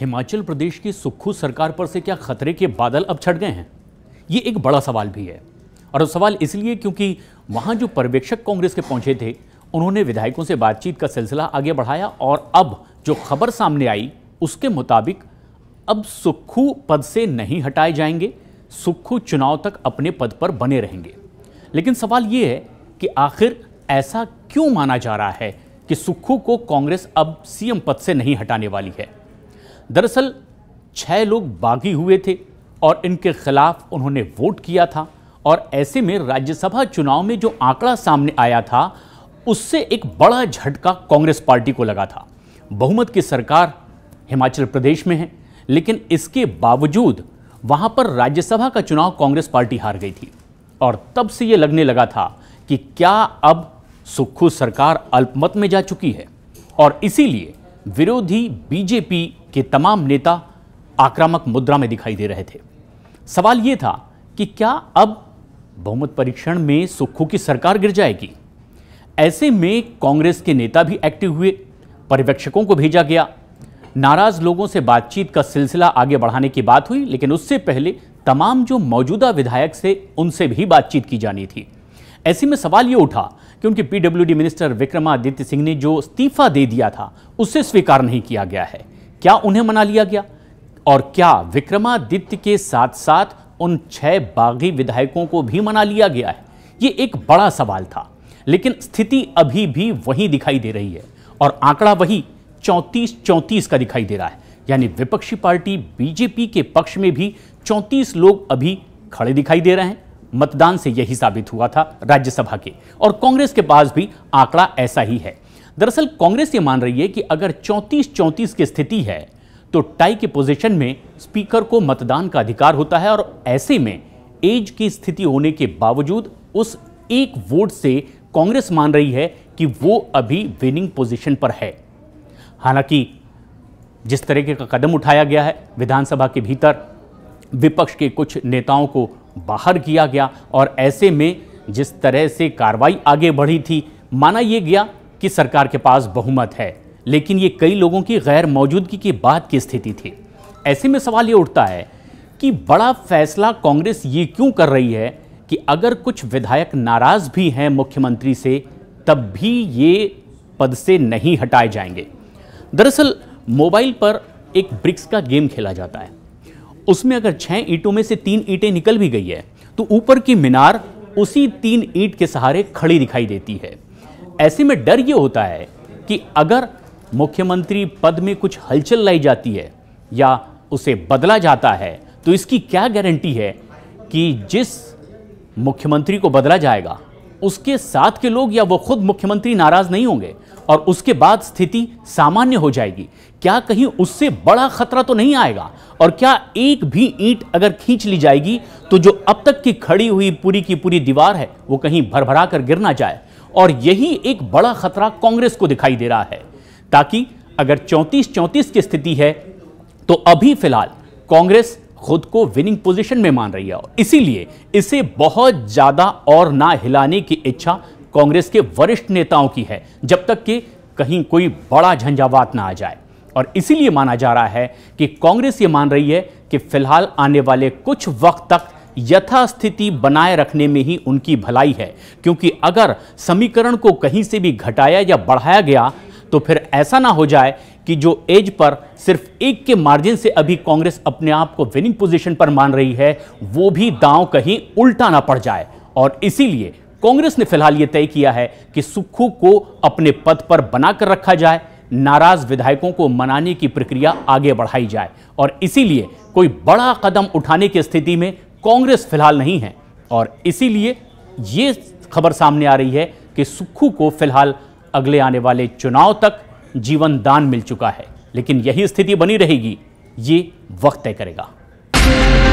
हिमाचल प्रदेश की सुक्खू सरकार पर से क्या खतरे के बादल अब छट गए हैं ये एक बड़ा सवाल भी है और सवाल इसलिए क्योंकि वहाँ जो पर्यवेक्षक कांग्रेस के पहुँचे थे उन्होंने विधायकों से बातचीत का सिलसिला आगे बढ़ाया और अब जो खबर सामने आई उसके मुताबिक अब सुक्खू पद से नहीं हटाए जाएंगे सुक्खू चुनाव तक अपने पद पर बने रहेंगे लेकिन सवाल ये है कि आखिर ऐसा क्यों माना जा रहा है कि सुक्खू को कांग्रेस अब सीएम पद से नहीं हटाने वाली है दरअसल छः लोग बागी हुए थे और इनके खिलाफ उन्होंने वोट किया था और ऐसे में राज्यसभा चुनाव में जो आंकड़ा सामने आया था उससे एक बड़ा झटका कांग्रेस पार्टी को लगा था बहुमत की सरकार हिमाचल प्रदेश में है लेकिन इसके बावजूद वहां पर राज्यसभा का चुनाव कांग्रेस पार्टी हार गई थी और तब से ये लगने लगा था कि क्या अब सुक्खू सरकार अल्पमत में जा चुकी है और इसीलिए विरोधी बीजेपी के तमाम नेता आक्रामक मुद्रा में दिखाई दे रहे थे सवाल ये था कि क्या अब बहुमत परीक्षण में सुक्खू की सरकार गिर जाएगी ऐसे में कांग्रेस के नेता भी एक्टिव हुए पर्यवेक्षकों को भेजा गया नाराज लोगों से बातचीत का सिलसिला आगे बढ़ाने की बात हुई लेकिन उससे पहले तमाम जो मौजूदा विधायक से उनसे भी बातचीत की जानी थी ऐसे में सवाल ये उठा कि उनके पीडब्ल्यूडी मिनिस्टर विक्रमादित्य सिंह ने जो इस्तीफा दे दिया था उसे स्वीकार नहीं किया गया है क्या उन्हें मना लिया गया और क्या विक्रमादित्य के साथ साथ उन छह बागी विधायकों को भी मना लिया गया है ये एक बड़ा सवाल था लेकिन स्थिति अभी भी वही दिखाई दे रही है और आंकड़ा वही चौंतीस चौंतीस का दिखाई दे रहा है यानी विपक्षी पार्टी बीजेपी के पक्ष में भी चौंतीस लोग अभी खड़े दिखाई दे रहे हैं मतदान से यही साबित हुआ था राज्यसभा के और कांग्रेस के पास भी आंकड़ा ऐसा ही है दरअसल कांग्रेस ये मान रही है कि अगर चौंतीस चौंतीस की स्थिति है तो टाई के पोजीशन में स्पीकर को मतदान का अधिकार होता है और ऐसे में एज की स्थिति होने के बावजूद उस एक वोट से कांग्रेस मान रही है कि वो अभी विनिंग पोजिशन पर है हालांकि जिस तरीके का कदम उठाया गया है विधानसभा के भीतर विपक्ष के कुछ नेताओं को बाहर किया गया और ऐसे में जिस तरह से कार्रवाई आगे बढ़ी थी माना यह गया कि सरकार के पास बहुमत है लेकिन ये कई लोगों की गैर मौजूदगी के बाद की स्थिति थी ऐसे में सवाल ये उठता है कि बड़ा फैसला कांग्रेस ये क्यों कर रही है कि अगर कुछ विधायक नाराज भी हैं मुख्यमंत्री से तब भी ये पद से नहीं हटाए जाएंगे दरअसल मोबाइल पर एक ब्रिक्स का गेम खेला जाता है उसमें अगर छः ईंटों में से तीन ईंटें निकल भी गई है तो ऊपर की मीनार उसी तीन ईंट के सहारे खड़ी दिखाई देती है ऐसे में डर ये होता है कि अगर मुख्यमंत्री पद में कुछ हलचल लाई जाती है या उसे बदला जाता है तो इसकी क्या गारंटी है कि जिस मुख्यमंत्री को बदला जाएगा उसके साथ के लोग या वो खुद मुख्यमंत्री नाराज नहीं होंगे और उसके बाद स्थिति सामान्य हो जाएगी क्या कहीं उससे बड़ा खतरा तो नहीं आएगा और क्या एक भी ईंट अगर खींच ली जाएगी तो जो अब तक की खड़ी हुई पूरी की पूरी दीवार है वो कहीं भरभरा कर गिर ना जाए और यही एक बड़ा खतरा कांग्रेस को दिखाई दे रहा है ताकि अगर चौंतीस चौंतीस की स्थिति है तो अभी फिलहाल कांग्रेस खुद को विनिंग पोजीशन में मान रही है और इसीलिए इसे बहुत ज़्यादा और ना हिलाने की इच्छा कांग्रेस के वरिष्ठ नेताओं की है जब तक कि कहीं कोई बड़ा झंझावात ना आ जाए और इसीलिए माना जा रहा है कि कांग्रेस ये मान रही है कि फिलहाल आने वाले कुछ वक्त तक यथास्थिति बनाए रखने में ही उनकी भलाई है क्योंकि अगर समीकरण को कहीं से भी घटाया या बढ़ाया गया तो फिर ऐसा ना हो जाए कि जो एज पर सिर्फ एक के मार्जिन से अभी कांग्रेस अपने आप को विनिंग पोजीशन पर मान रही है वो भी दांव कहीं उल्टा ना पड़ जाए और इसीलिए कांग्रेस ने फिलहाल ये तय किया है कि सुक्खू को अपने पद पर बनाकर रखा जाए नाराज विधायकों को मनाने की प्रक्रिया आगे बढ़ाई जाए और इसीलिए कोई बड़ा कदम उठाने की स्थिति में कांग्रेस फिलहाल नहीं है और इसीलिए ये खबर सामने आ रही है कि सुक्खू को फिलहाल अगले आने वाले चुनाव तक जीवन दान मिल चुका है लेकिन यही स्थिति बनी रहेगी ये वक्त तय करेगा